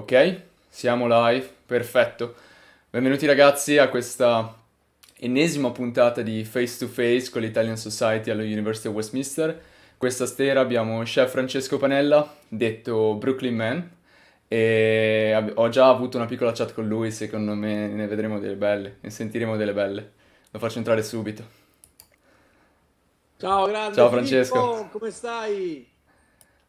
Ok? Siamo live, perfetto. Benvenuti ragazzi a questa ennesima puntata di Face to Face con l'Italian Society alla University of Westminster. Questa sera abbiamo chef Francesco Panella, detto Brooklyn Man, e ho già avuto una piccola chat con lui, secondo me ne vedremo delle belle, ne sentiremo delle belle. Lo faccio entrare subito. Ciao, grazie. Ciao Francesco. Filippo, come stai?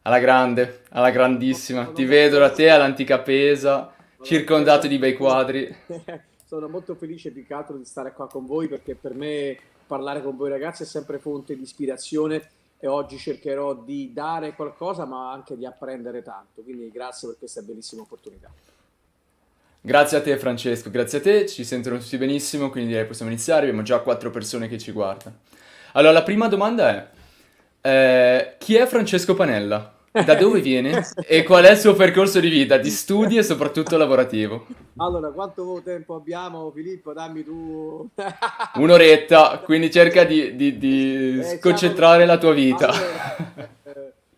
alla grande, alla grandissima. Ti vedo da te all'antica Pesa, circondato di bei quadri. Sono molto felice più che altro di stare qua con voi perché per me parlare con voi ragazzi è sempre fonte di ispirazione e oggi cercherò di dare qualcosa ma anche di apprendere tanto. Quindi grazie per questa bellissima opportunità. Grazie a te Francesco, grazie a te, ci sentono tutti benissimo, quindi direi possiamo iniziare, abbiamo già quattro persone che ci guardano. Allora, la prima domanda è, eh, chi è Francesco Panella? Da dove viene? E qual è il suo percorso di vita, di studi e soprattutto lavorativo? Allora, quanto tempo abbiamo, Filippo? Dammi tu... Un'oretta, quindi cerca di, di, di eh, concentrare siamo... la tua vita. Allora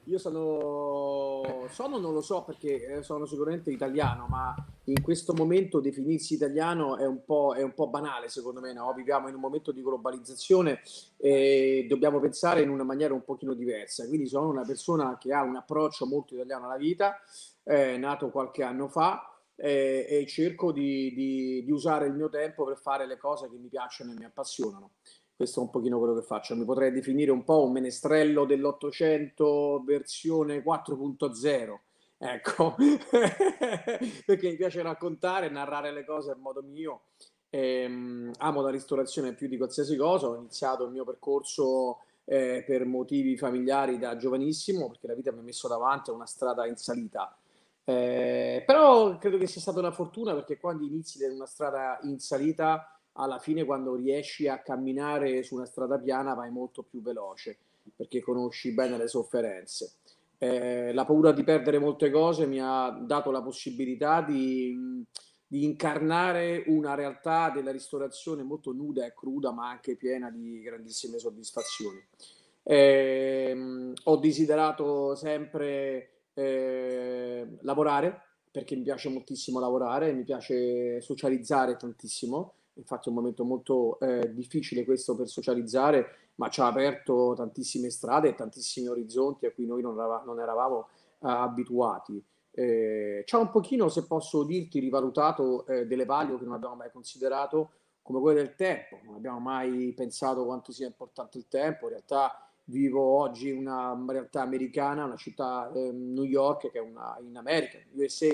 io sono, sono, non lo so perché eh, sono sicuramente italiano, ma in questo momento definirsi italiano è un po', è un po banale secondo me, no? viviamo in un momento di globalizzazione e dobbiamo pensare in una maniera un pochino diversa, quindi sono una persona che ha un approccio molto italiano alla vita, eh, nato qualche anno fa, eh, e cerco di, di, di usare il mio tempo per fare le cose che mi piacciono e mi appassionano questo è un pochino quello che faccio. Mi potrei definire un po' un menestrello dell'Ottocento versione 4.0. Ecco, perché mi piace raccontare, narrare le cose a modo mio. Ehm, amo la ristorazione più di qualsiasi cosa. Ho iniziato il mio percorso eh, per motivi familiari da giovanissimo, perché la vita mi ha messo davanti a una strada in salita. Eh, però credo che sia stata una fortuna perché quando inizi una strada in salita alla fine quando riesci a camminare su una strada piana vai molto più veloce perché conosci bene le sofferenze. Eh, la paura di perdere molte cose mi ha dato la possibilità di, di, incarnare una realtà della ristorazione molto nuda e cruda, ma anche piena di grandissime soddisfazioni. Eh, ho desiderato sempre eh, lavorare perché mi piace moltissimo lavorare, mi piace socializzare tantissimo infatti è un momento molto eh, difficile questo per socializzare, ma ci ha aperto tantissime strade e tantissimi orizzonti a cui noi non, eravamo, non eravamo uh, abituati. Eh, ci ha un pochino, se posso dirti, rivalutato eh, delle value che non abbiamo mai considerato, come quelle del tempo. Non abbiamo mai pensato quanto sia importante il tempo. In realtà vivo oggi in una realtà americana, una città, eh, New York, che è una, in America, USA,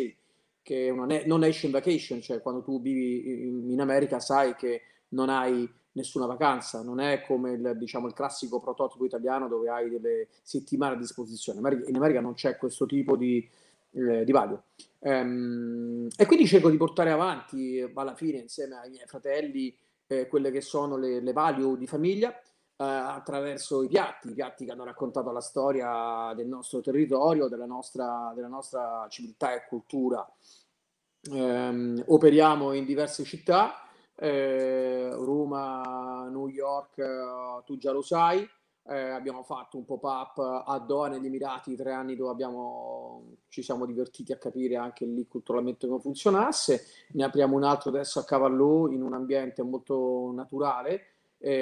che è una non-nation vacation, cioè quando tu vivi in, America sai che non hai nessuna vacanza, non è come il, diciamo, il classico prototipo italiano dove hai delle settimane a disposizione. In America non c'è questo tipo di, eh, di vaglio. Ehm, e quindi cerco di portare avanti alla fine insieme ai miei fratelli eh, quelle che sono le, le value di famiglia eh, attraverso i piatti, i piatti che hanno raccontato la storia del nostro territorio, della nostra, della nostra civiltà e cultura. Eh, operiamo in diverse città, eh, Roma, New York, eh, tu già lo sai, eh, abbiamo fatto un pop-up a Doha negli Emirati, tre anni dove abbiamo, ci siamo divertiti a capire anche lì culturalmente come funzionasse, ne apriamo un altro adesso a Cavallò in un ambiente molto naturale e,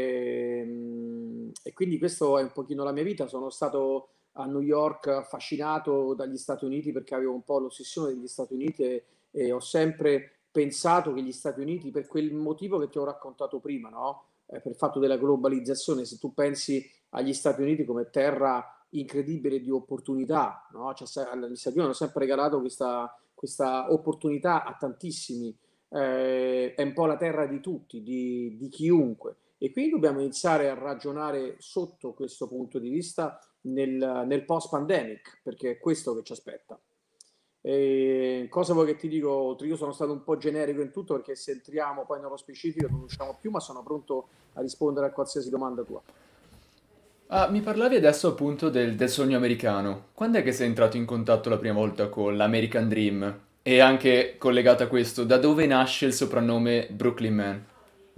ehm, e quindi questo è un pochino la mia vita. Sono stato a New York affascinato dagli Stati Uniti perché avevo un po' l'ossessione degli Stati Uniti e, e ho sempre pensato che gli Stati Uniti, per quel motivo che ti ho raccontato prima, no? eh, per il fatto della globalizzazione, se tu pensi agli Stati Uniti come terra incredibile di opportunità, no? cioè, gli Stati Uniti hanno sempre regalato questa, questa opportunità a tantissimi, eh, è un po' la terra di tutti, di, di chiunque. E quindi dobbiamo iniziare a ragionare sotto questo punto di vista nel, nel post-pandemic, perché è questo che ci aspetta. E cosa vuoi che ti dico? Oltre io sono stato un po' generico in tutto perché se entriamo poi nello specifico non usciamo più, ma sono pronto a rispondere a qualsiasi domanda tua. Ah, mi parlavi adesso appunto del, del sogno americano. Quando è che sei entrato in contatto la prima volta con l'American Dream? E anche collegato a questo, da dove nasce il soprannome Brooklyn Man?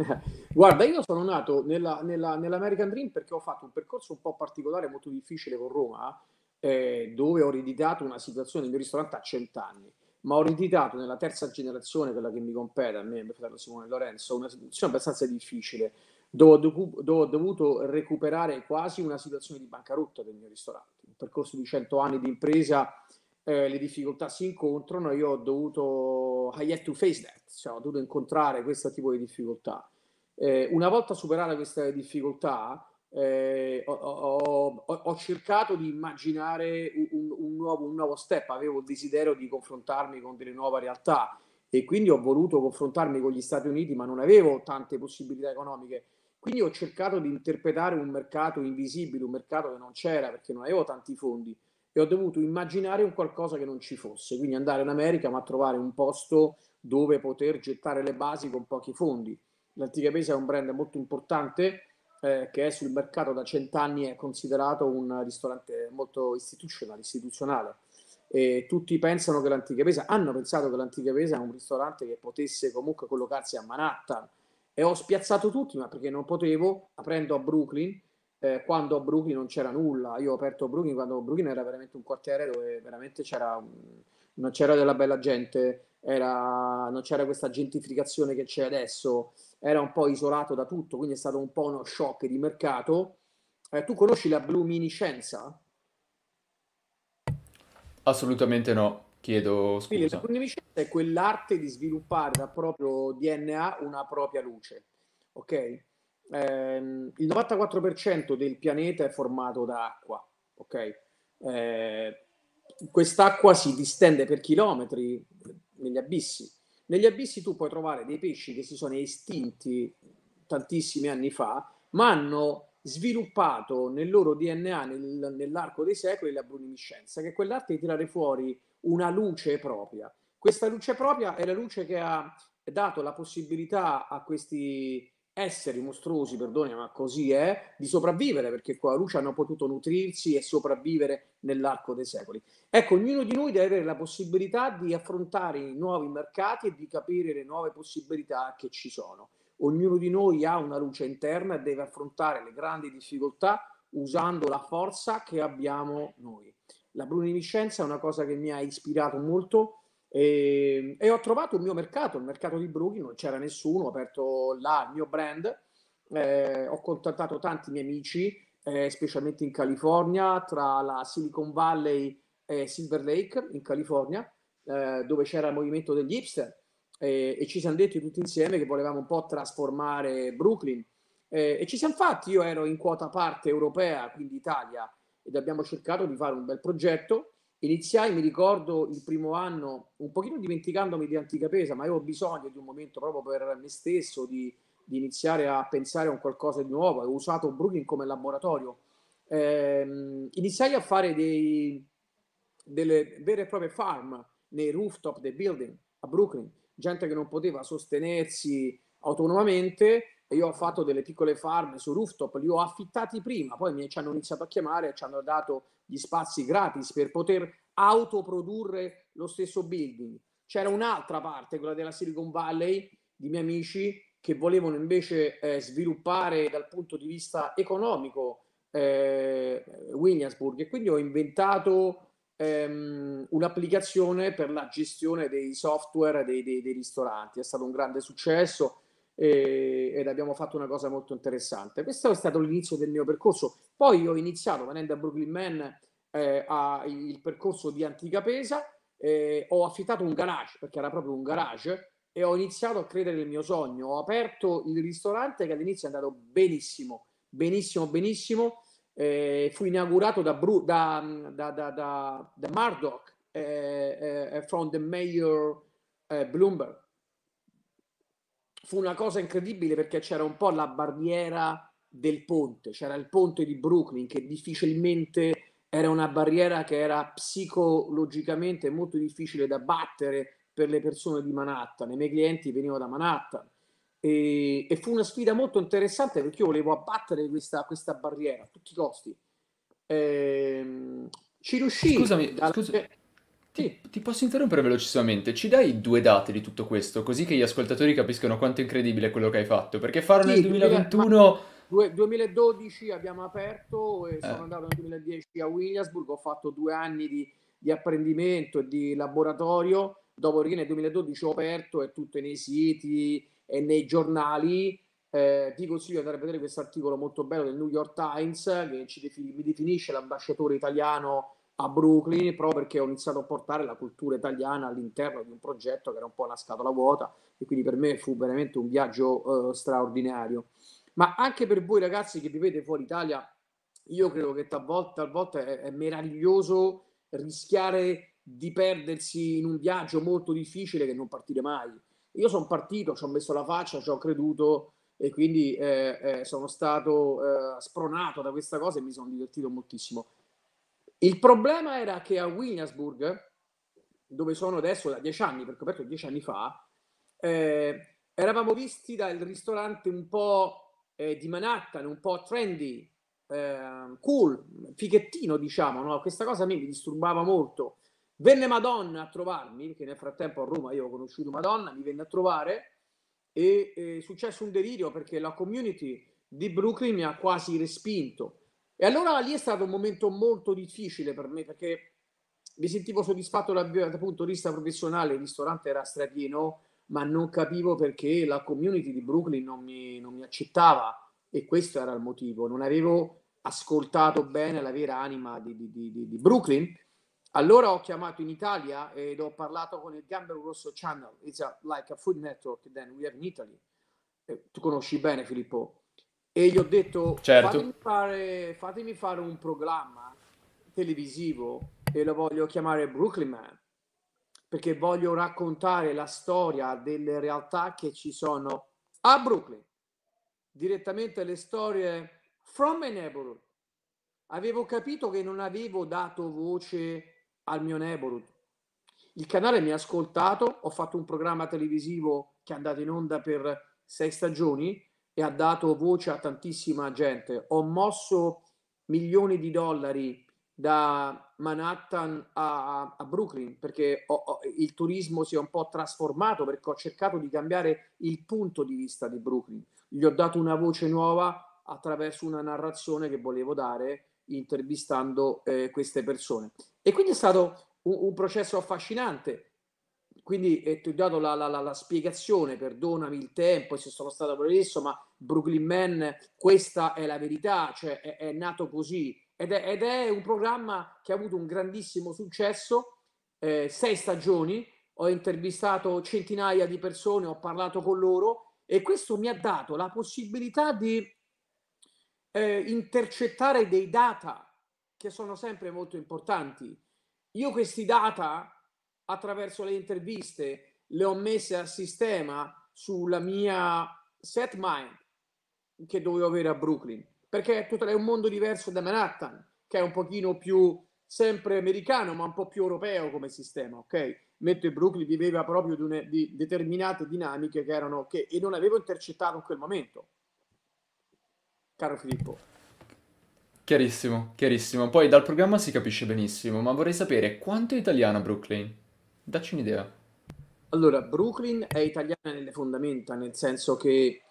Guarda, io sono nato nella, nella, nell'American Dream perché ho fatto un percorso un po' particolare, molto difficile con Roma, eh, dove ho ereditato una situazione, il mio ristorante a cent'anni, ma ho ereditato nella terza generazione, quella che mi compete, a me, mio fratello Simone Lorenzo, una situazione abbastanza difficile, dove ho, docu- dove ho dovuto recuperare quasi una situazione di bancarotta del mio ristorante, un percorso di cento anni di impresa eh, le difficoltà si incontrano, io ho dovuto, I had to face that, cioè ho dovuto incontrare questo tipo di difficoltà. Eh, una volta superata questa difficoltà, eh, ho, ho, ho, cercato di immaginare un, un, nuovo, un, nuovo, step, avevo il desiderio di confrontarmi con delle nuove realtà e quindi ho voluto confrontarmi con gli Stati Uniti, ma non avevo tante possibilità economiche. Quindi ho cercato di interpretare un mercato invisibile, un mercato che non c'era perché non avevo tanti fondi e ho dovuto immaginare un qualcosa che non ci fosse, quindi andare in America ma trovare un posto dove poter gettare le basi con pochi fondi. L'Antica Pesa è un brand molto importante eh, che è sul mercato da cent'anni, è considerato un ristorante molto istituzionale, istituzionale. E tutti pensano che l'Antica Pesa, hanno pensato che l'Antica Pesa è un ristorante che potesse comunque collocarsi a Manhattan e ho spiazzato tutti, ma perché non potevo, aprendo a Brooklyn, eh, quando a Brooklyn non c'era nulla. Io ho aperto Brooklyn quando Brooklyn era veramente un quartiere dove veramente c'era un, non c'era della bella gente, era, non c'era questa gentrificazione che c'è adesso, era un po' isolato da tutto, quindi è stato un po' uno shock di mercato. Eh, tu conosci la bluminiscenza? Assolutamente no, chiedo scusa. Quindi la bluminiscenza è quell'arte di sviluppare dal proprio DNA una propria luce, ok? ehm, il 94% del pianeta è formato da acqua, ok? Eh, quest'acqua si distende per chilometri negli abissi. Negli abissi tu puoi trovare dei pesci che si sono estinti tantissimi anni fa, ma hanno sviluppato nel loro DNA nel, nell'arco dei secoli la bruniscenza, che è quell'arte di tirare fuori una luce propria. Questa luce propria è la luce che ha dato la possibilità a questi esseri mostruosi, perdoni, ma così è, di sopravvivere, perché con la luce hanno potuto nutrirsi e sopravvivere nell'arco dei secoli. Ecco, ognuno di noi deve avere la possibilità di affrontare i nuovi mercati e di capire le nuove possibilità che ci sono. Ognuno di noi ha una luce interna e deve affrontare le grandi difficoltà usando la forza che abbiamo noi. La bruminiscenza è una cosa che mi ha ispirato molto e, ehm, e, ho trovato il mio mercato, il mercato di Brooklyn, non c'era nessuno, ho aperto là il mio brand, eh, ho contattato tanti miei amici, eh, specialmente in California, tra la Silicon Valley e Silver Lake in California, eh, dove c'era il movimento degli hipster eh, e ci siamo detti tutti insieme che volevamo un po' trasformare Brooklyn eh, e ci siamo fatti, io ero in quota parte europea, quindi Italia, ed abbiamo cercato di fare un bel progetto Iniziai, mi ricordo, il primo anno un pochino dimenticandomi di antica pesa, ma avevo bisogno di un momento proprio per me stesso, di, di iniziare a pensare a un qualcosa di nuovo. Ho usato Brooklyn come laboratorio. Eh, iniziai a fare dei, delle vere e proprie farm nei rooftop dei building a Brooklyn, gente che non poteva sostenersi autonomamente e io ho fatto delle piccole farm su rooftop, li ho affittati prima, poi mi ci hanno iniziato a chiamare e ci hanno dato gli spazi gratis per poter autoprodurre lo stesso building. C'era un'altra parte, quella della Silicon Valley, di miei amici che volevano invece eh, sviluppare dal punto di vista economico eh, Williamsburg e quindi ho inventato ehm, un'applicazione per la gestione dei software dei, dei, dei ristoranti. È stato un grande successo eh, ed abbiamo fatto una cosa molto interessante. Questo è stato l'inizio del mio percorso. Poi ho iniziato venendo a Brooklyn Man eh, a, il percorso di Antica Pesa, eh, ho affittato un garage perché era proprio un garage e ho iniziato a credere nel mio sogno. Ho aperto il ristorante che all'inizio è andato benissimo, benissimo, benissimo. Eh, fu inaugurato da, Bru- da, da, da, da, da Murdoch, eh, eh, eh from the mayor eh, Bloomberg fu una cosa incredibile perché c'era un po' la barriera del ponte, c'era il ponte di Brooklyn che difficilmente era una barriera che era psicologicamente molto difficile da battere per le persone di Manhattan, i miei clienti venivano da Manhattan e, e fu una sfida molto interessante perché io volevo abbattere questa, questa barriera a tutti i costi. Ehm, ci riuscì. Scusami, da... scusami, ti, ti, posso interrompere velocissimamente? Ci dai due date di tutto questo, così che gli ascoltatori capiscono quanto è incredibile quello che hai fatto? Perché farlo sì, nel 2021... 2012 abbiamo aperto e eh. sono andato nel 2010 a Williamsburg, ho fatto due anni di, di apprendimento e di laboratorio, dopodiché nel 2012 ho aperto, è tutto nei siti e nei giornali, eh, ti consiglio di andare a vedere questo articolo molto bello del New York Times che ci, mi definisce l'ambasciatore italiano a Brooklyn proprio perché ho iniziato a portare la cultura italiana all'interno di un progetto che era un po' una scatola vuota e quindi per me fu veramente un viaggio eh, straordinario. Ma anche per voi ragazzi che vivete fuori Italia, io credo che talvolta, talvolta è, è meraviglioso rischiare di perdersi in un viaggio molto difficile che non partire mai. Io sono partito, ci ho messo la faccia, ci ho creduto e quindi eh, eh, sono stato eh, spronato da questa cosa e mi sono divertito moltissimo il problema era che a Williamsburg, dove sono adesso da dieci anni, perché ho aperto dieci anni fa, eh, eravamo visti dal ristorante un po' eh, di Manhattan, un po' trendy, eh, cool, fighettino diciamo, no? questa cosa a me mi disturbava molto. Venne Madonna a trovarmi, perché nel frattempo a Roma io ho conosciuto Madonna, mi venne a trovare e eh, è successo un delirio perché la community di Brooklyn mi ha quasi respinto e allora lì è stato un momento molto difficile per me perché mi sentivo soddisfatto dal, dal punto di vista professionale, il ristorante era stradino, ma non capivo perché la community di Brooklyn non mi, non mi accettava e questo era il motivo. Non avevo ascoltato bene la vera anima di, di, di, di Brooklyn. Allora ho chiamato in Italia ed ho parlato con il Gambero Rosso Channel, it's a, like a food network then we have in Italy. Eh, tu conosci bene Filippo e gli ho detto certo. fatemi, fare, fatemi fare un programma televisivo e lo voglio chiamare Brooklyn Man perché voglio raccontare la storia delle realtà che ci sono a Brooklyn direttamente le storie from a neighborhood avevo capito che non avevo dato voce al mio neighborhood il canale mi ha ascoltato ho fatto un programma televisivo che è andato in onda per sei stagioni e ha dato voce a tantissima gente. Ho mosso milioni di dollari da Manhattan a, a Brooklyn perché ho, ho, il turismo si è un po' trasformato perché ho cercato di cambiare il punto di vista di Brooklyn. Gli ho dato una voce nuova attraverso una narrazione che volevo dare intervistando eh, queste persone. E quindi è stato un, un processo affascinante quindi eh, ti ho dato la, la, la, la, spiegazione, perdonami il tempo, se sono stato prolisso, ma Brooklyn Man, questa è la verità, cioè è, è nato così ed è, ed è, un programma che ha avuto un grandissimo successo, eh, sei stagioni, ho intervistato centinaia di persone, ho parlato con loro e questo mi ha dato la possibilità di eh, intercettare dei data che sono sempre molto importanti. Io questi data attraverso le interviste, le ho messe a sistema sulla mia set mind che dovevo avere a Brooklyn, perché è un mondo diverso da Manhattan, che è un pochino più sempre americano, ma un po' più europeo come sistema, ok? Mentre Brooklyn viveva proprio di, di determinate dinamiche che erano che e non avevo intercettato in quel momento. Caro Filippo. Chiarissimo, chiarissimo. Poi dal programma si capisce benissimo, ma vorrei sapere quanto è italiano Brooklyn? Dacci un'idea. Allora, Brooklyn è italiana nelle fondamenta, nel senso che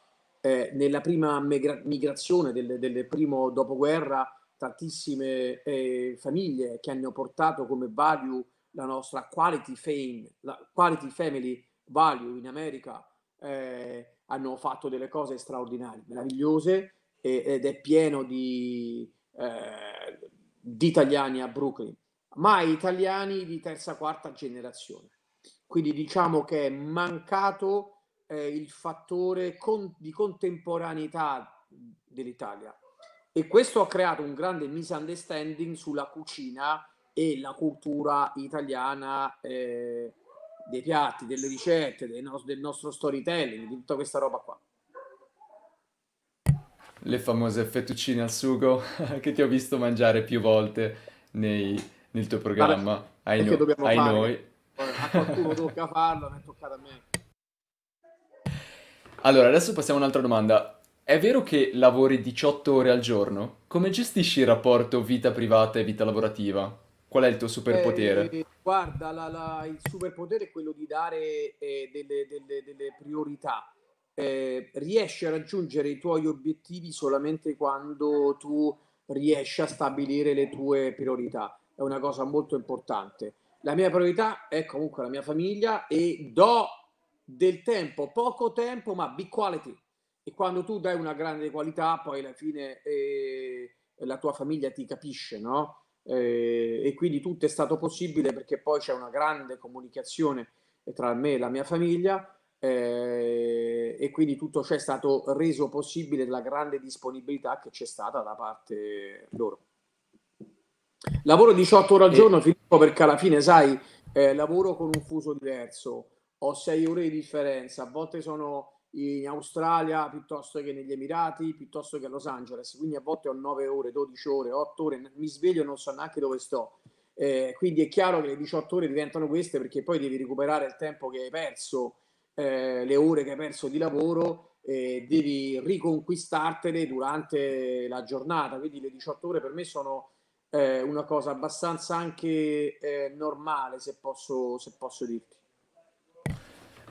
eh, nella prima migra- migrazione del, del, primo dopoguerra tantissime eh, famiglie che hanno portato come value la nostra quality fame, la quality family value in America eh, hanno fatto delle cose straordinarie, meravigliose e, ed è pieno di, eh, di italiani a Brooklyn mai italiani di terza quarta generazione. Quindi diciamo che è mancato eh, il fattore con, di contemporaneità dell'Italia e questo ha creato un grande misunderstanding sulla cucina e la cultura italiana eh, dei piatti, delle ricette, del, no- del nostro storytelling, di tutta questa roba qua. Le famose fettuccine al sugo che ti ho visto mangiare più volte nei nel tuo programma. ai, no, ai noi. A qualcuno tocca farlo, non è toccato a me. Allora, adesso passiamo a un'altra domanda. È vero che lavori 18 ore al giorno? Come gestisci il rapporto vita privata e vita lavorativa? Qual è il tuo superpotere? Eh, guarda, la, la, il superpotere è quello di dare eh, delle, delle, delle, priorità. Eh, riesci a raggiungere i tuoi obiettivi solamente quando tu riesci a stabilire le tue priorità è una cosa molto importante. La mia priorità è comunque la mia famiglia e do del tempo, poco tempo, ma big quality. E quando tu dai una grande qualità, poi alla fine eh, la tua famiglia ti capisce, no? Eh, e quindi tutto è stato possibile perché poi c'è una grande comunicazione tra me e la mia famiglia eh, e quindi tutto c'è stato reso possibile dalla grande disponibilità che c'è stata da parte loro. Lavoro 18 ore al giorno, e... perché alla fine, sai, eh, lavoro con un fuso diverso, ho 6 ore di differenza, a volte sono in Australia piuttosto che negli Emirati, piuttosto che a Los Angeles, quindi a volte ho 9 ore, 12 ore, 8 ore, mi sveglio e non so neanche dove sto. Eh, quindi è chiaro che le 18 ore diventano queste perché poi devi recuperare il tempo che hai perso, eh, le ore che hai perso di lavoro, E devi riconquistartele durante la giornata. Quindi le 18 ore per me sono eh, una cosa abbastanza anche eh, normale, se posso, se posso dirti.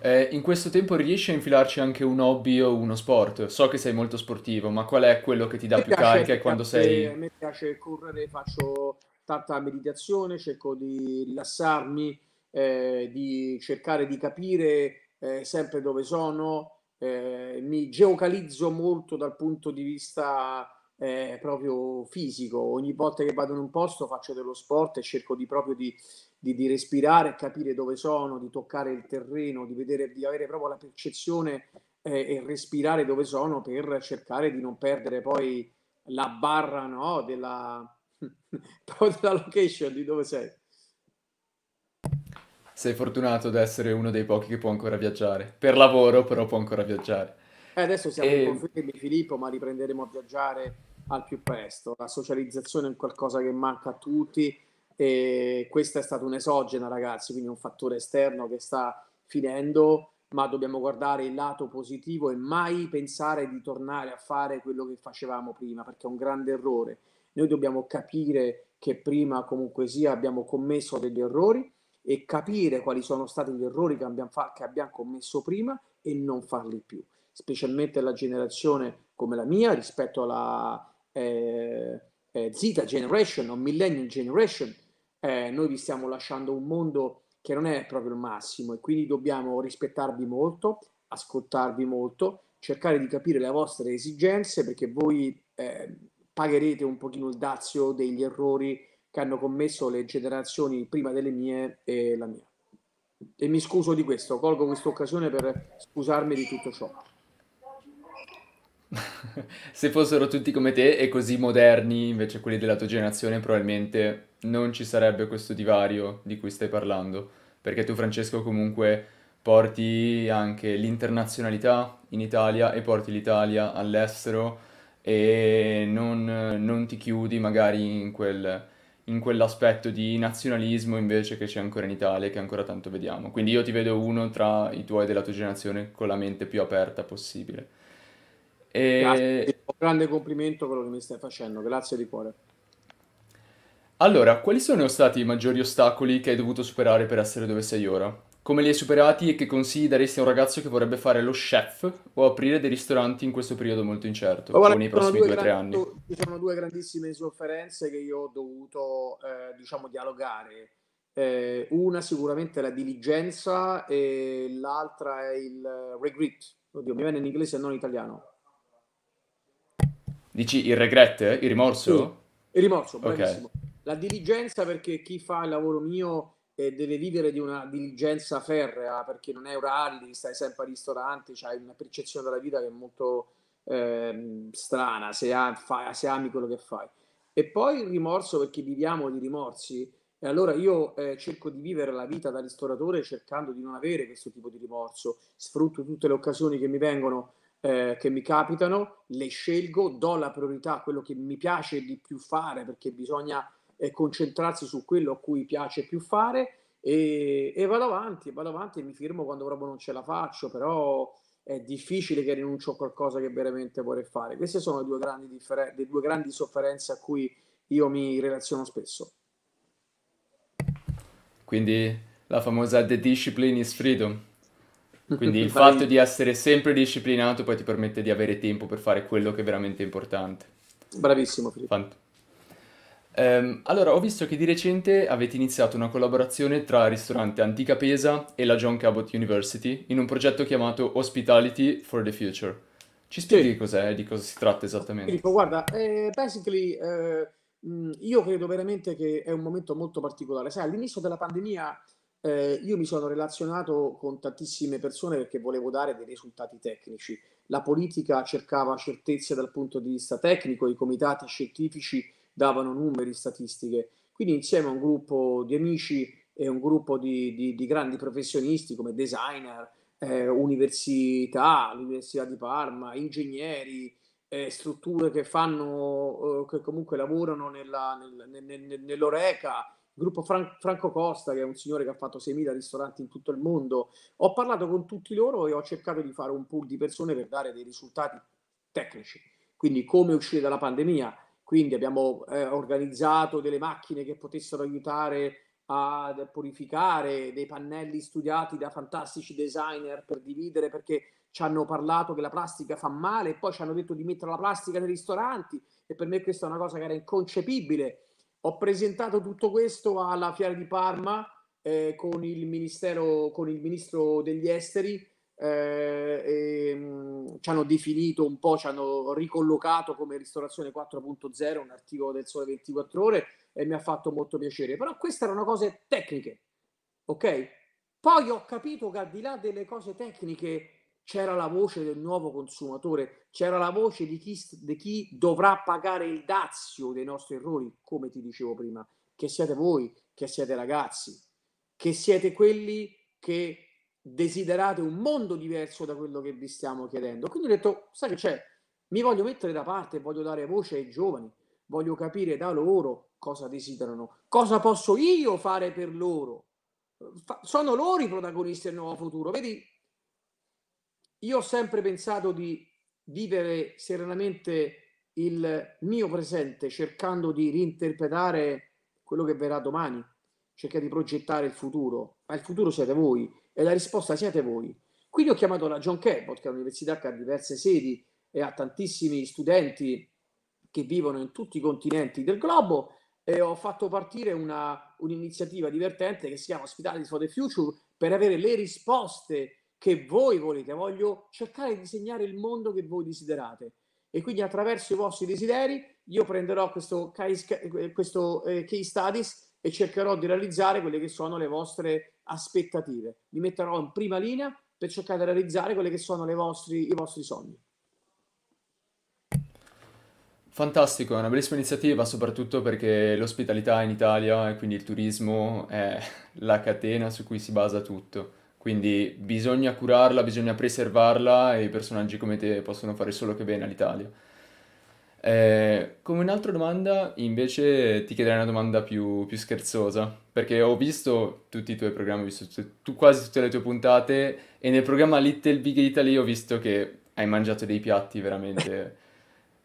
Eh, in questo tempo riesci a infilarci anche un hobby o uno sport? So che sei molto sportivo, ma qual è quello che ti dà mi più piace, carica quando piace, sei... A me piace correre, faccio tanta meditazione, cerco di rilassarmi, eh, di cercare di capire eh, sempre dove sono, eh, mi geocalizzo molto dal punto di vista eh, proprio fisico. Ogni volta che vado in un posto faccio dello sport e cerco di proprio di, di, di respirare, capire dove sono, di toccare il terreno, di, vedere, di avere proprio la percezione eh, e respirare dove sono per cercare di non perdere poi la barra no, della, della location di dove sei. Sei fortunato ad essere uno dei pochi che può ancora viaggiare. Per lavoro, però, può ancora viaggiare. Eh, adesso siamo e... in ehm. confermi, Filippo, ma riprenderemo a viaggiare al più presto. La socializzazione è qualcosa che manca a tutti e questa è stata un'esogena, ragazzi, quindi un fattore esterno che sta finendo, ma dobbiamo guardare il lato positivo e mai pensare di tornare a fare quello che facevamo prima, perché è un grande errore. Noi dobbiamo capire che prima comunque sia abbiamo commesso degli errori e capire quali sono stati gli errori che abbiamo, fa- che abbiamo commesso prima e non farli più, specialmente la generazione come la mia rispetto alla, eh, eh, Generation o Millennium Generation, eh, noi vi stiamo lasciando un mondo che non è proprio il massimo e quindi dobbiamo rispettarvi molto, ascoltarvi molto, cercare di capire le vostre esigenze perché voi eh, pagherete un pochino il dazio degli errori che hanno commesso le generazioni prima delle mie e la mia. E mi scuso di questo, colgo questa occasione per scusarmi di tutto ciò. Se fossero tutti come te e così moderni, invece quelli della tua generazione, probabilmente non ci sarebbe questo divario di cui stai parlando, perché tu Francesco comunque porti anche l'internazionalità in Italia e porti l'Italia all'estero e non, non ti chiudi magari in, quel, in quell'aspetto di nazionalismo invece che c'è ancora in Italia e che ancora tanto vediamo. Quindi io ti vedo uno tra i tuoi della tua generazione con la mente più aperta possibile. Eh, e... Un grande complimento quello che mi stai facendo, grazie di cuore. Allora, quali sono stati i maggiori ostacoli che hai dovuto superare per essere dove sei ora? Come li hai superati e che consigli daresti a un ragazzo che vorrebbe fare lo chef o aprire dei ristoranti in questo periodo molto incerto, Ma guarda, nei prossimi due o tre anni? Ci sono due grandissime sofferenze che io ho dovuto, eh, diciamo, dialogare. Eh, una sicuramente è la diligenza e l'altra è il regret. Oddio, mi viene in inglese e non in italiano Dici il regret, il rimorso? Sì, il rimorso, bravissimo. Okay. La diligenza perché chi fa il lavoro mio eh, deve vivere di una diligenza ferrea perché non è orari, stai sempre al ristorante, hai una percezione della vita che è molto eh, strana se, ha, fa, se, ami quello che fai. E poi il rimorso perché viviamo di rimorsi e allora io eh, cerco di vivere la vita da ristoratore cercando di non avere questo tipo di rimorso, sfrutto tutte le occasioni che mi vengono eh, che mi capitano, le scelgo, do la priorità a quello che mi piace di più fare perché bisogna eh, concentrarsi su quello a cui piace più fare e, e vado avanti, vado avanti e mi firmo quando proprio non ce la faccio, però è difficile che rinuncio a qualcosa che veramente vorrei fare. Queste sono le due grandi, differen- le due grandi sofferenze a cui io mi relaziono spesso. Quindi la famosa The Discipline is Freedom. Quindi il fatto di essere sempre disciplinato poi ti permette di avere tempo per fare quello che è veramente importante. Bravissimo Filippo. Fant- ehm, allora, ho visto che di recente avete iniziato una collaborazione tra il ristorante Antica Pesa e la John Cabot University in un progetto chiamato Hospitality for the Future. Ci spieghi sì. cos'è e di cosa si tratta esattamente? Filippo, guarda, eh, basically eh, mm, io credo veramente che è un momento molto particolare. Sai, all'inizio della pandemia eh, io mi sono relazionato con tantissime persone perché volevo dare dei risultati tecnici. La politica cercava certezze dal punto di vista tecnico, i comitati scientifici davano numeri, statistiche. Quindi insieme a un gruppo di amici e un gruppo di, di, di grandi professionisti come designer, eh, università, l'Università di Parma, ingegneri, eh, strutture che fanno, eh, che comunque lavorano nella, nel, nel, nel, nell'oreca, gruppo Fran- Franco Costa, che è un signore che ha fatto 6.000 ristoranti in tutto il mondo. Ho parlato con tutti loro e ho cercato di fare un pool di persone per dare dei risultati tecnici, quindi come uscire dalla pandemia. Quindi abbiamo eh, organizzato delle macchine che potessero aiutare a purificare, dei pannelli studiati da fantastici designer per dividere perché ci hanno parlato che la plastica fa male e poi ci hanno detto di mettere la plastica nei ristoranti e per me questa è una cosa che era inconcepibile ho presentato tutto questo alla Fiera di Parma eh, con, il con, il ministro degli esteri. Eh, e, ehm, mh, ci hanno definito un po', ci hanno ricollocato come ristorazione 4.0, un articolo del Sole 24 Ore e mi ha fatto molto piacere. Però queste erano cose tecniche, ok? Poi ho capito che al di là delle cose tecniche c'era la voce del nuovo consumatore, c'era la voce di chi, di chi, dovrà pagare il dazio dei nostri errori, come ti dicevo prima, che siete voi, che siete ragazzi, che siete quelli che desiderate un mondo diverso da quello che vi stiamo chiedendo. Quindi ho detto, sai che c'è, mi voglio mettere da parte, voglio dare voce ai giovani, voglio capire da loro cosa desiderano, cosa posso io fare per loro. Sono loro i protagonisti del nuovo futuro. Vedi, io ho sempre pensato di vivere serenamente il mio presente, cercando di reinterpretare quello che verrà domani, cercare di progettare il futuro, ma il futuro siete voi e la risposta siete voi. Quindi ho chiamato la John Cabot, che è un'università che ha diverse sedi e ha tantissimi studenti che vivono in tutti i continenti del globo e ho fatto partire una, un'iniziativa divertente che si chiama Ospitale for the Future per avere le risposte che voi volete, voglio cercare di disegnare il mondo che voi desiderate. E quindi attraverso i vostri desideri io prenderò questo case, eh, questo, eh, case studies e cercherò di realizzare quelle che sono le vostre aspettative. Mi metterò in prima linea per cercare di realizzare quelli che sono vostri, i vostri sogni. Fantastico, è una bellissima iniziativa, soprattutto perché l'ospitalità in Italia e quindi il turismo è la catena su cui si basa tutto. Quindi bisogna curarla, bisogna preservarla e i personaggi come te possono fare solo che bene all'Italia. Eh, come un'altra domanda, invece, ti chiederei una domanda più, più, scherzosa, perché ho visto tutti i tuoi programmi, ho visto tu, tu, quasi tutte le tue puntate, e nel programma Little Big Italy ho visto che hai mangiato dei piatti veramente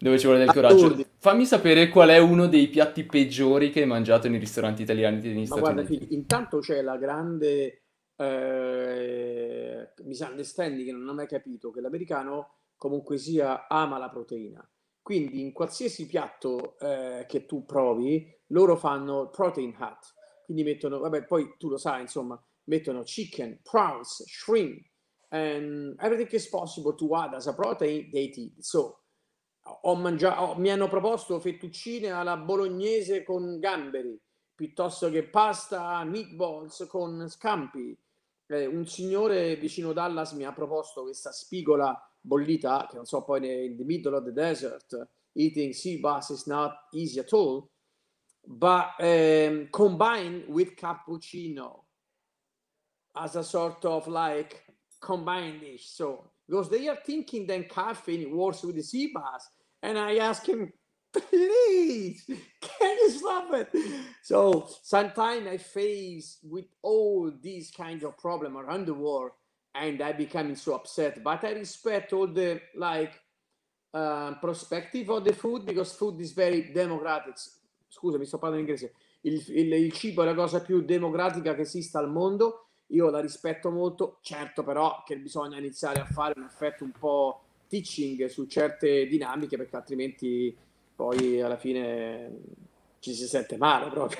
dove ci vuole del coraggio. Fammi sapere qual è uno dei piatti peggiori che hai mangiato nei ristoranti italiani negli Ma Stati guarda, Uniti. Guarda, intanto c'è la grande eh, misunderstanding che non ho mai capito che l'americano comunque sia ama la proteina. Quindi in qualsiasi piatto eh, che tu provi, loro fanno protein hat. Quindi mettono, vabbè, poi tu lo sai, insomma, mettono chicken, prawns, shrimp, and ehm, everything is possible to add as a protein they eat. So, ho mangiato, mi hanno proposto fettuccine alla bolognese con gamberi, piuttosto che pasta meatballs con scampi, eh, un signore vicino Dallas mi ha proposto questa spigola bollita, che non so poi in the middle of the desert, eating sea bass is not easy at all, but um, combined with cappuccino as a sort of like combined dish. So because they are thinking then caffeine works with the sea bass. And I asked him, please, can you stop it? So sometimes I face with all these kinds of problem around the world and I becoming so upset, but I respect all the like uh, prospective of the food because food is very democratic. Scusami, sto parlando in inglese. Il, il, il cibo è la cosa più democratica che esista al mondo. Io la rispetto molto, certo però che bisogna iniziare a fare un effetto un po' teaching su certe dinamiche perché altrimenti poi alla fine ci si sente male proprio.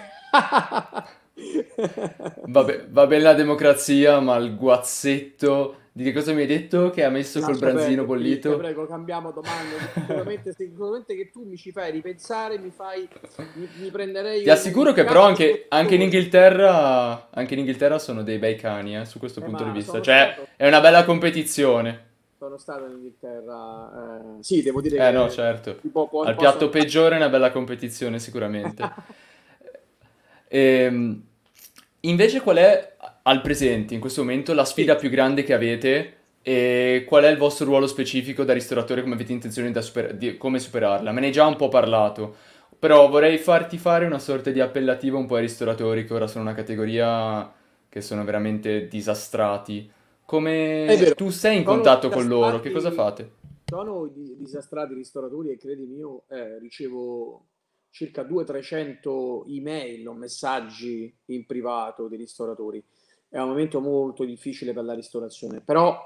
Vabbè, va bene la democrazia, ma il guazzetto di che cosa mi hai detto che ha messo Lascia col branzino prego, eh, bollito? Ti eh, prego, cambiamo domanda. Sicuramente, sicuramente che tu mi ci fai ripensare, mi fai. mi, mi prenderei. Ti assicuro che, però, anche, anche, in anche, in Inghilterra, sono dei bei cani, eh, su questo eh punto di vista. Cioè, stato... è una bella competizione sono stato in Inghilterra. Eh, sì, devo dire eh, che... no, certo. Tipo, può, Al posso... piatto peggiore è una bella competizione, sicuramente. e, ehm, invece qual è, al presente, in questo momento, la sfida più grande che avete e qual è il vostro ruolo specifico da ristoratore, come avete intenzione super- di come superarla? Me ne hai già un po' parlato, però vorrei farti fare una sorta di appellativo un po' ai ristoratori, che ora sono una categoria che sono veramente disastrati come tu sei in contatto con loro, che cosa fate? Sono disastrati ristoratori e credimi io eh, ricevo circa 200-300 email o messaggi in privato dei ristoratori. È un momento molto difficile per la ristorazione, però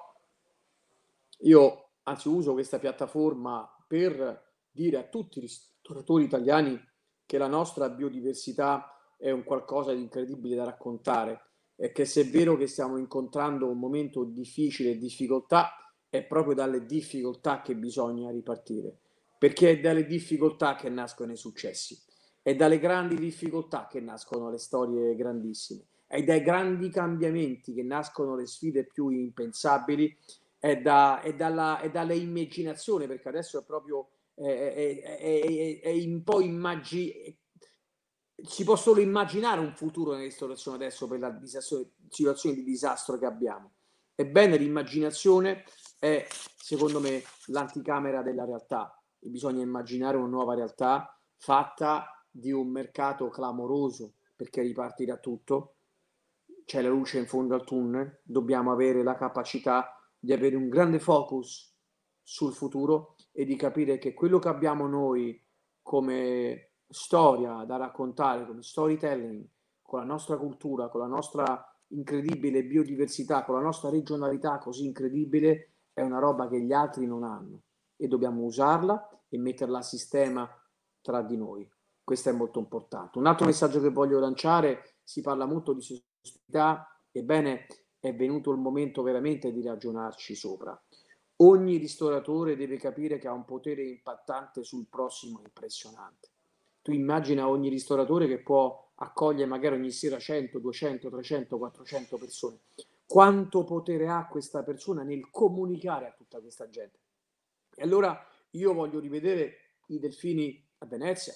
io anzi uso questa piattaforma per dire a tutti i ristoratori italiani che la nostra biodiversità è un qualcosa di incredibile da raccontare è che se è vero che stiamo incontrando un momento difficile e difficoltà, è proprio dalle difficoltà che bisogna ripartire, perché è dalle difficoltà che nascono i successi, è dalle grandi difficoltà che nascono le storie grandissime, è dai grandi cambiamenti che nascono le sfide più impensabili, è, da, è, dalla, è dalla immaginazione, perché adesso è proprio... È, è, è, è, un po' immagini ci può solo immaginare un futuro nella ristorazione adesso per la situazione di disastro che abbiamo. Ebbene, l'immaginazione è, secondo me, l'anticamera della realtà. Bisogna immaginare una nuova realtà fatta di un mercato clamoroso, perché ripartirà tutto, c'è la luce in fondo al tunnel, dobbiamo avere la capacità di avere un grande focus sul futuro e di capire che quello che abbiamo noi come storia da raccontare, con storytelling, con la nostra cultura, con la nostra incredibile biodiversità, con la nostra regionalità così incredibile, è una roba che gli altri non hanno e dobbiamo usarla e metterla a sistema tra di noi. Questo è molto importante. Un altro messaggio che voglio lanciare, si parla molto di sostenibilità, ebbene è venuto il momento veramente di ragionarci sopra. Ogni ristoratore deve capire che ha un potere impattante sul prossimo impressionante tu immagina ogni ristoratore che può accogliere magari ogni sera 100, 200, 300, 400 persone. Quanto potere ha questa persona nel comunicare a tutta questa gente? E allora io voglio rivedere i delfini a Venezia,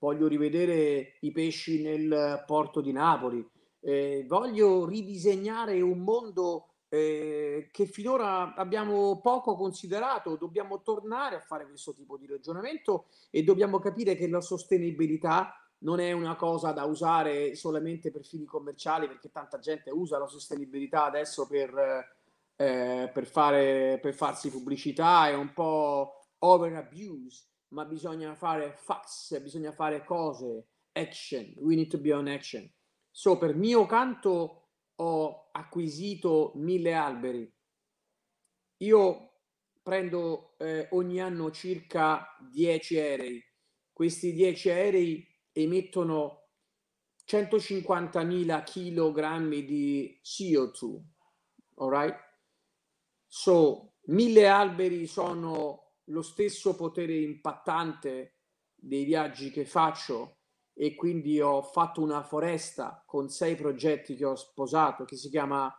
voglio rivedere i pesci nel porto di Napoli, eh, voglio ridisegnare un mondo eh, che finora abbiamo poco considerato. Dobbiamo tornare a fare questo tipo di ragionamento e dobbiamo capire che la sostenibilità non è una cosa da usare solamente per fini commerciali, perché tanta gente usa la sostenibilità adesso per, eh, per, fare, per farsi pubblicità, è un po' over abuse, ma bisogna fare fax, bisogna fare cose, action, we need to be on action. So, per mio canto, ho acquisito mille alberi, io prendo eh, ogni anno circa 10 aerei, questi 10 aerei emettono 150.000 kg di CO2, alright? So, mille alberi sono lo stesso potere impattante dei viaggi che faccio e quindi ho fatto una foresta con sei progetti che ho sposato che si chiama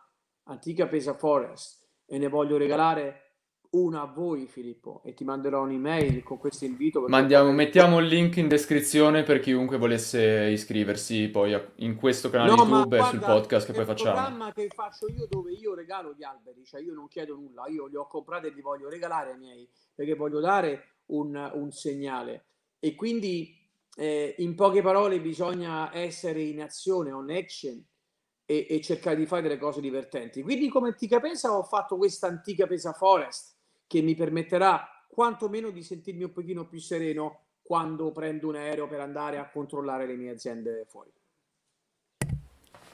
Antica Pesa Forest e ne voglio regalare una a voi Filippo e ti manderò un'email con questo invito. Mandiamo, poi... mettiamo il link in descrizione per chiunque volesse iscriversi poi a, in questo canale no, YouTube guarda, e sul podcast che poi facciamo. Il programma che faccio io dove io regalo gli alberi, cioè io non chiedo nulla, io li ho comprati e li voglio regalare ai miei perché voglio dare un, un segnale e quindi eh, in poche parole bisogna essere in azione, on action e, e, cercare di fare delle cose divertenti. Quindi come antica pesa ho fatto questa antica pesa forest che mi permetterà quantomeno di sentirmi un pochino più sereno quando prendo un aereo per andare a controllare le mie aziende fuori.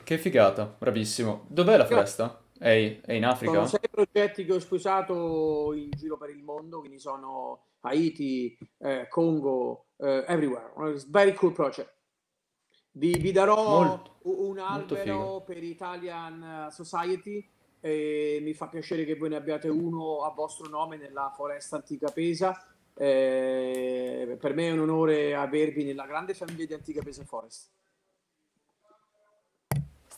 Che figata, bravissimo. Dov'è la foresta? È, in Africa? Sono sei progetti che ho sposato in giro per il mondo, quindi sono Haiti, eh, Congo, eh, everywhere. It's very cool project. Vi, vi darò molto, un albero per Italian eh, Society e mi fa piacere che voi ne abbiate uno a vostro nome nella foresta antica Pesa. Eh, per me è un onore avervi nella grande famiglia di Antica Pesa Forest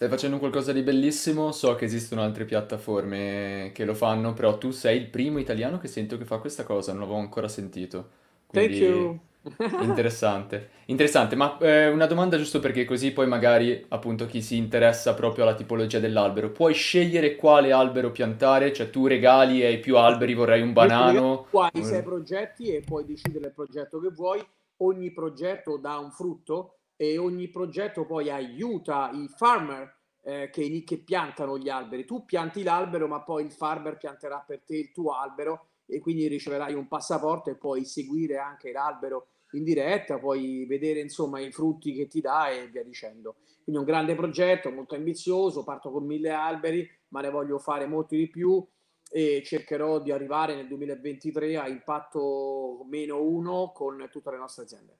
stai facendo qualcosa di bellissimo, so che esistono altre piattaforme che lo fanno, però tu sei il primo italiano che sento che fa questa cosa, non l'avevo ancora sentito. Quindi... Thank you. Interessante, interessante, ma eh, una domanda giusto perché così poi magari appunto chi si interessa proprio alla tipologia dell'albero, puoi scegliere quale albero piantare, cioè tu regali ai più alberi, vorrei un banano. Quali sei progetti e puoi decidere il progetto che vuoi, ogni progetto dà un frutto, e ogni progetto poi aiuta i farmer eh, che, che, piantano gli alberi. Tu pianti l'albero, ma poi il farmer pianterà per te il tuo albero e quindi riceverai un passaporto e puoi seguire anche l'albero in diretta, puoi vedere insomma i frutti che ti dà e via dicendo. Quindi è un grande progetto, molto ambizioso, parto con mille alberi, ma ne voglio fare molti di più e cercherò di arrivare nel 2023 a impatto meno uno con tutte le nostre aziende.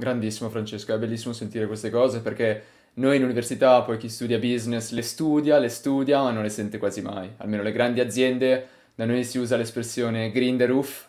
Grandissimo Francesco, è bellissimo sentire queste cose perché noi in università poi chi studia business le studia, le studia ma non le sente quasi mai, almeno le grandi aziende, da noi si usa l'espressione green the roof,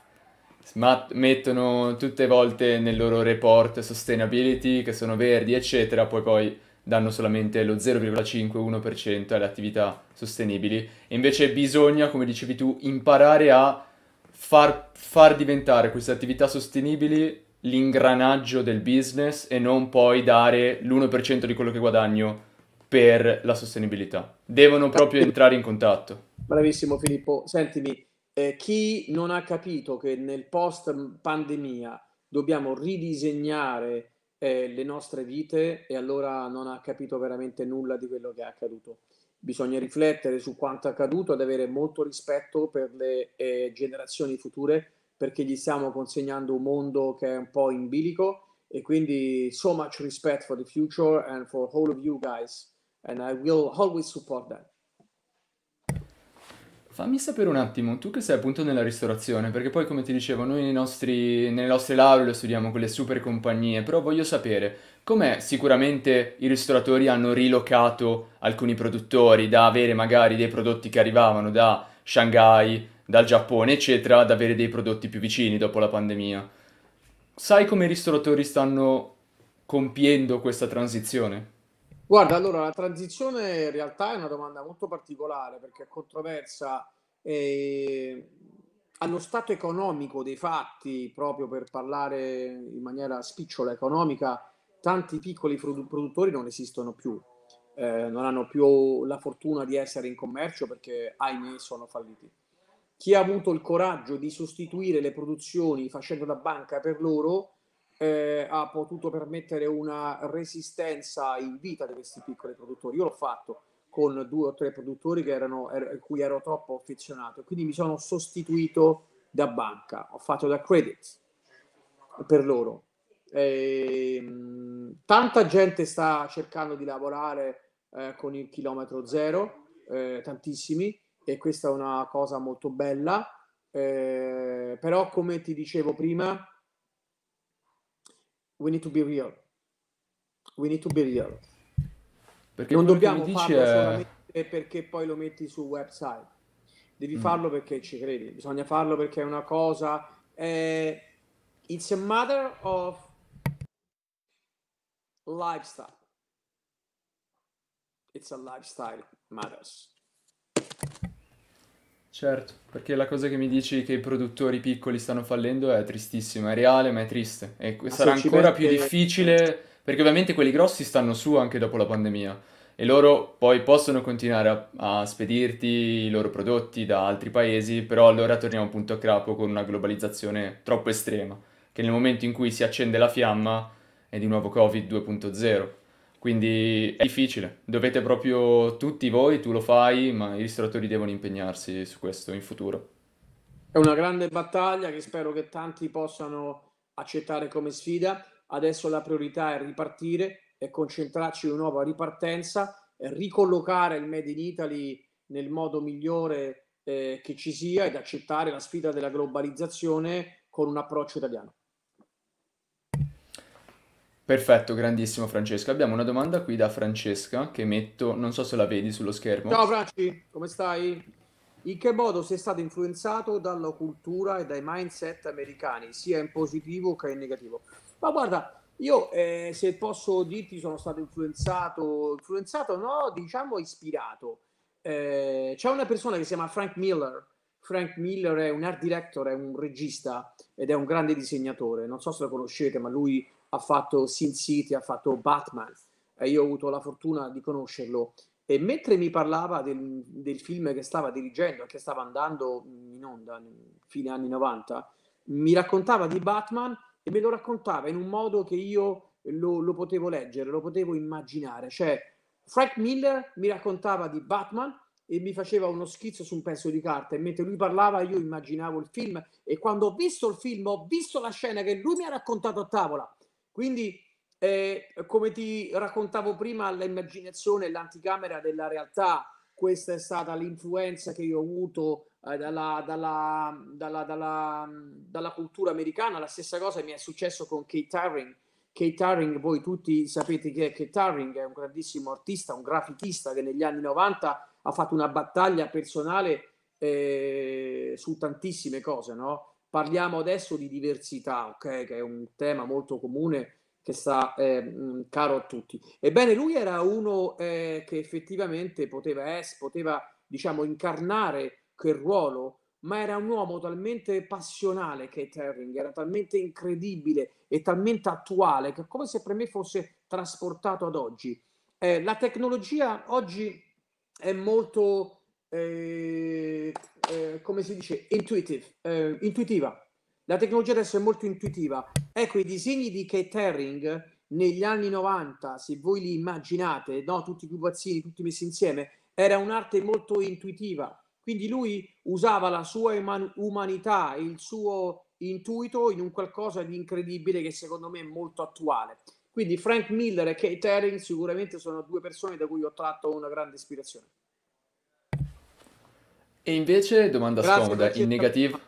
mat- mettono tutte volte nel loro report sustainability che sono verdi eccetera, poi poi danno solamente lo 0,51% alle attività sostenibili. E invece bisogna, come dicevi tu, imparare a far, far diventare queste attività sostenibili l'ingranaggio del business e non poi dare l'1% di quello che guadagno per la sostenibilità. Devono proprio entrare in contatto. Bravissimo Filippo, sentimi, eh, chi non ha capito che nel post pandemia dobbiamo ridisegnare eh, le nostre vite e allora non ha capito veramente nulla di quello che è accaduto. Bisogna riflettere su quanto accaduto ed avere molto rispetto per le eh, generazioni future perché gli stiamo consegnando un mondo che è un po' in bilico e quindi so much respect for the future and for all of you guys and I will always support that. Fammi sapere un attimo, tu che sei appunto nella ristorazione, perché poi come ti dicevo noi nostri, nelle nostre lauree lo studiamo con le super compagnie, però voglio sapere com'è sicuramente i ristoratori hanno rilocato alcuni produttori da avere magari dei prodotti che arrivavano da Shanghai, dal Giappone, eccetera, ad avere dei prodotti più vicini dopo la pandemia. Sai come i ristoratori stanno compiendo questa transizione? Guarda, allora la transizione in realtà è una domanda molto particolare perché è controversa eh, allo stato economico dei fatti, proprio per parlare in maniera spicciola economica, tanti piccoli produttori non esistono più, eh, non hanno più la fortuna di essere in commercio perché ahimè sono falliti chi ha avuto il coraggio di sostituire le produzioni facendo da banca per loro eh, ha potuto permettere una resistenza in vita di questi piccoli produttori. Io l'ho fatto con due o tre produttori che erano, er, cui ero troppo affezionato, quindi mi sono sostituito da banca, ho fatto da credit per loro. E, ehm, tanta gente sta cercando di lavorare eh, con il chilometro zero, eh, tantissimi e questa è una cosa molto bella. Eh, però, come ti dicevo prima, we need to be real. We need to be real. Perché non dobbiamo farlo è... solamente perché poi lo metti sul website. Devi mm. farlo perché ci credi, bisogna farlo perché è una cosa. Eh, it's a matter of lifestyle. It's a lifestyle matters. Certo, perché la cosa che mi dici che i produttori piccoli stanno fallendo è tristissima, è reale ma è triste e sarà ancora più difficile perché ovviamente quelli grossi stanno su anche dopo la pandemia e loro poi possono continuare a, a spedirti i loro prodotti da altri paesi, però allora torniamo appunto a capo con una globalizzazione troppo estrema, che nel momento in cui si accende la fiamma è di nuovo Covid 2.0 quindi è difficile, dovete proprio tutti voi, tu lo fai, ma i ristoratori devono impegnarsi su questo in futuro. È una grande battaglia che spero che tanti possano accettare come sfida. Adesso la priorità è ripartire e concentrarci su una nuova ripartenza, ricollocare il Made in Italy nel modo migliore eh, che ci sia ed accettare la sfida della globalizzazione con un approccio italiano. Perfetto, grandissimo Francesca. Abbiamo una domanda qui da Francesca che metto, non so se la vedi sullo schermo. Ciao Franci, come stai? In che modo sei stato influenzato dalla cultura e dai mindset americani, sia in positivo che in negativo? Ma guarda, io eh, se posso dirti sono stato influenzato, influenzato no, diciamo ispirato. Eh, c'è una persona che si chiama Frank Miller. Frank Miller è un art director, è un regista ed è un grande disegnatore. Non so se lo conoscete, ma lui ha fatto Sin City, ha fatto Batman. Eh, io ho avuto la fortuna di conoscerlo. E mentre mi parlava del, del film che stava dirigendo, che stava andando in onda fine anni 90, mi raccontava di Batman e me lo raccontava in un modo che io lo, lo potevo leggere, lo potevo immaginare. Cioè, Frank Miller mi raccontava di Batman e mi faceva uno schizzo su un pezzo di carta e mentre lui parlava io immaginavo il film e quando ho visto il film ho visto la scena che lui mi ha raccontato a tavola quindi, eh, come ti raccontavo prima, l'immaginazione è l'anticamera della realtà. Questa è stata l'influenza che io ho avuto eh, dalla, dalla, dalla, dalla, cultura americana. La stessa cosa mi è successo con Kate Turing. Kate Turing, voi tutti sapete chi è Kate Turing, è un grandissimo artista, un grafitista che negli anni 90 ha fatto una battaglia personale eh, su tantissime cose, no? Parliamo adesso di diversità, okay? che è un tema molto comune che sta eh, mm, caro a tutti. Ebbene, lui era uno eh, che effettivamente poteva, es- poteva diciamo, incarnare quel ruolo, ma era un uomo talmente passionale, Kate Herring, era talmente incredibile e talmente attuale, che è come se per me fosse trasportato ad oggi. Eh, la tecnologia oggi è molto... Eh, eh, come si dice, intuitive, eh, intuitiva. La tecnologia adesso è molto intuitiva. Ecco, i disegni di Kate Herring negli anni 90, se voi li immaginate, no? tutti i cubazzini, tutti messi insieme, era un'arte molto intuitiva. Quindi lui usava la sua uman- umanità, il suo intuito in un qualcosa di incredibile che secondo me è molto attuale. Quindi Frank Miller e Kate Herring sicuramente sono due persone da cui ho tratto una grande ispirazione. E invece, domanda Grazie, scomoda, in negativo?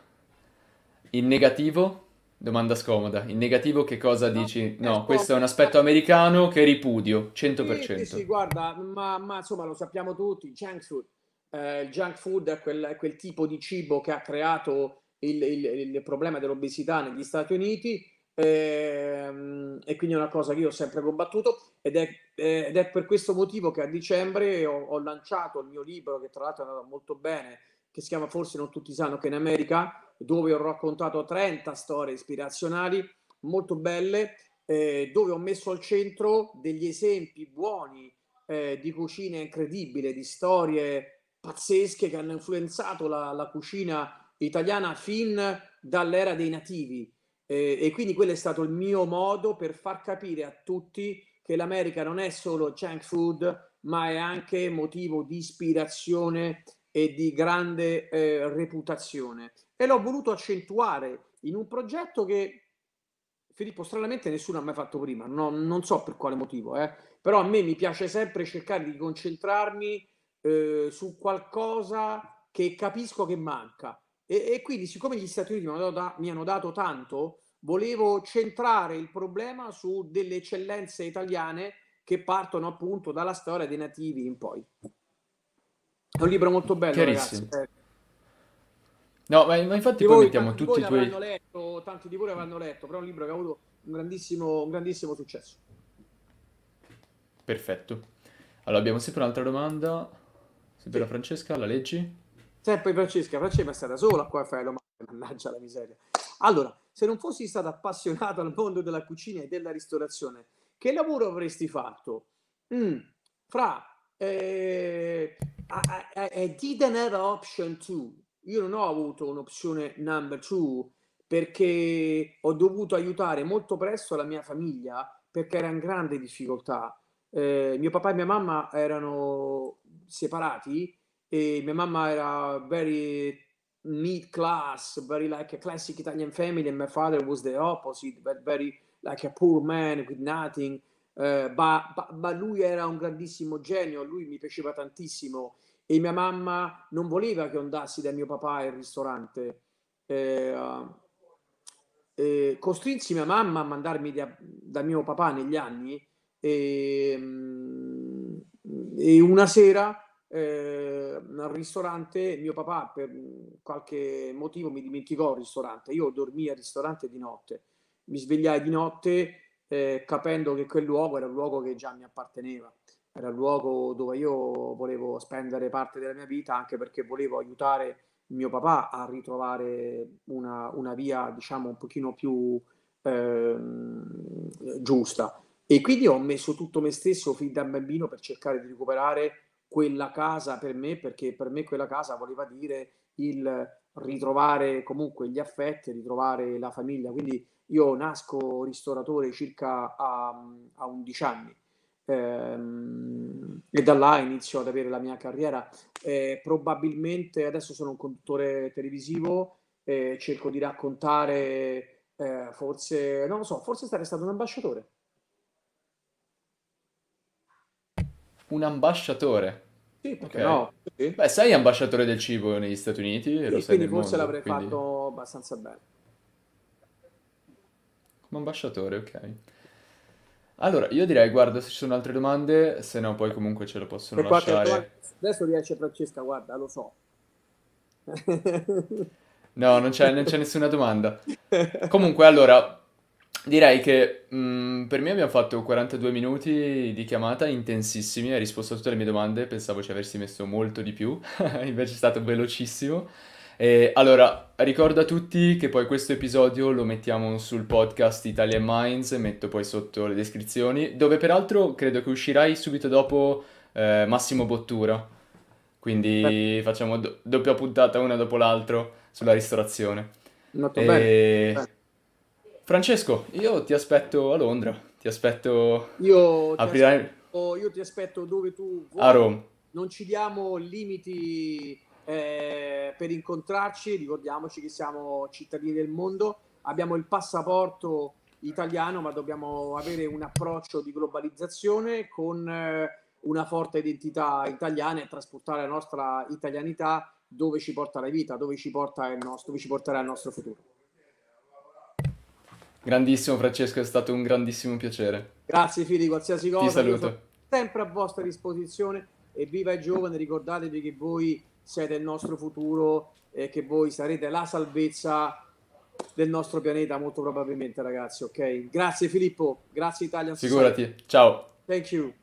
In negativo? Domanda scomoda. In negativo che cosa no, dici? No, questo è un aspetto americano che ripudio, 100%. Sì, sì guarda, ma, ma, insomma lo sappiamo tutti, junk food. Eh, il junk food è quel, è quel, tipo di cibo che ha creato il, il, il problema dell'obesità negli Stati Uniti e, ehm, e, quindi è una cosa che io ho sempre combattuto ed è, eh, ed è per questo motivo che a dicembre ho, ho, lanciato il mio libro che tra l'altro è andato molto bene che si chiama Forse non tutti sanno che in America dove ho raccontato 30 storie ispirazionali molto belle eh, dove ho messo al centro degli esempi buoni eh, di cucina incredibile di storie pazzesche che hanno influenzato la, la cucina italiana fin dall'era dei nativi eh, e quindi quello è stato il mio modo per far capire a tutti che l'America non è solo junk food, ma è anche motivo di ispirazione e di grande eh, reputazione. E l'ho voluto accentuare in un progetto che Filippo stranamente nessuno ha mai fatto prima, no, non so per quale motivo, eh. però a me mi piace sempre cercare di concentrarmi eh, su qualcosa che capisco che manca e, e quindi, siccome gli Stati Uniti mi hanno, dato, mi hanno dato tanto, volevo centrare il problema su delle eccellenze italiane che partono appunto dalla storia dei nativi in poi. È un libro molto bello, ragazzi. Eh. No, ma, infatti poi voi, mettiamo tutti i tuoi... Letto, tanti di voi l'avranno letto, però è un libro che ha avuto un grandissimo, un grandissimo successo. Perfetto. Allora, abbiamo sempre un'altra domanda, sempre sì. da Francesca, la leggi? Cioè, poi Francesca faceva stata sola qua a fare domande, mannaggia la miseria. Allora, se non fossi stata appassionata al mondo della cucina e della ristorazione, che lavoro avresti fatto? Mm, fra eh, I, I, I didn't have option two. Io non ho avuto un'opzione number two perché ho dovuto aiutare molto presto la mia famiglia perché era in grande difficoltà. Eh, mio papà e mia mamma erano separati e mia mamma era very mid class, very like a classic Italian family, and my father was the opposite, but very like a poor man with nothing. Uh, ma lui era un grandissimo genio, lui mi piaceva tantissimo e mia mamma non voleva che andassi da mio papà al ristorante. Eh, eh, costrinsi mia mamma a mandarmi da, da mio papà negli anni e, ehm, e una sera eh, al ristorante, mio papà per qualche motivo mi dimenticò il ristorante, io dormii al ristorante di notte, mi svegliai di notte eh, capendo che quel luogo era un luogo che già mi apparteneva, era il luogo dove io volevo spendere parte della mia vita anche perché volevo aiutare mio papà a ritrovare una, una via diciamo un pochino più eh, giusta e quindi ho messo tutto me stesso fin da bambino per cercare di recuperare quella casa per me, perché per me quella casa voleva dire il ritrovare comunque gli affetti, ritrovare la famiglia. Quindi io nasco ristoratore circa a, a 11 anni ehm, e da là inizio ad avere la mia carriera. Eh, probabilmente adesso sono un conduttore televisivo, e eh, cerco di raccontare, eh, forse, non lo so, forse sarei stato un ambasciatore. un ambasciatore. Sì, perché okay. no? Sì. Beh, sei ambasciatore del cibo negli Stati Uniti e sì, lo sei quindi forse mondo, l'avrei quindi... fatto abbastanza bene. Come ambasciatore, ok. Allora, io direi, guarda, se ci sono altre domande, se no poi comunque ce lo possono per lasciare. Qualche... Adesso riesce Francesca, guarda, lo so. no, non c'è, non c'è nessuna domanda. Comunque, allora, Direi che mh, mm, per me abbiamo fatto 42 minuti di chiamata intensissimi, hai risposto a tutte le mie domande, pensavo ci avessi messo molto di più, invece è stato velocissimo. E, allora, ricordo a tutti che poi questo episodio lo mettiamo sul podcast Italian Minds, metto poi sotto le descrizioni, dove peraltro credo che uscirai subito dopo eh, Massimo Bottura, quindi Beh. facciamo do- doppia puntata una dopo l'altra sulla ristorazione. Molto e... bene. Francesco, io ti aspetto a Londra, ti aspetto io ti a aspetto, io ti aspetto dove tu vuoi. A Roma. Non ci diamo limiti eh, per incontrarci, ricordiamoci che siamo cittadini del mondo, abbiamo il passaporto italiano, ma dobbiamo avere un approccio di globalizzazione con eh, una forte identità italiana e trasportare la nostra italianità dove ci porta la vita, dove ci, porta il nostro, dove ci porterà il nostro futuro. Grandissimo Francesco, è stato un grandissimo piacere. Grazie Fili, qualsiasi cosa. Ti saluto. Sempre a vostra disposizione e viva i giovani, ricordatevi che voi siete il nostro futuro e che voi sarete la salvezza del nostro pianeta molto probabilmente ragazzi, ok? Grazie Filippo, grazie Italia. Figurati, ciao. Thank you.